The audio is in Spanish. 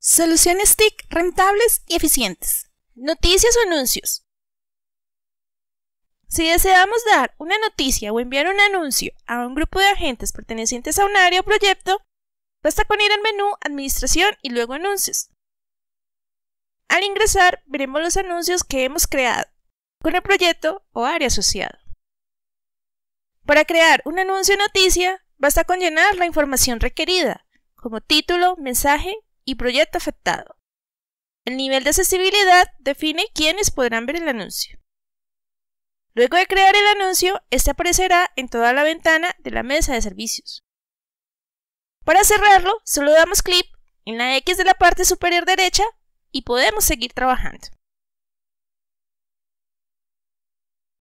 soluciones TIC rentables y eficientes. Noticias o anuncios. Si deseamos dar una noticia o enviar un anuncio a un grupo de agentes pertenecientes a un área o proyecto, basta con ir al menú Administración y luego Anuncios. Al ingresar, veremos los anuncios que hemos creado con el proyecto o área asociado. Para crear un anuncio o noticia, basta con llenar la información requerida, como título, mensaje y proyecto afectado. El nivel de accesibilidad define quiénes podrán ver el anuncio. Luego de crear el anuncio, este aparecerá en toda la ventana de la mesa de servicios. Para cerrarlo, solo damos clic en la X de la parte superior derecha y podemos seguir trabajando.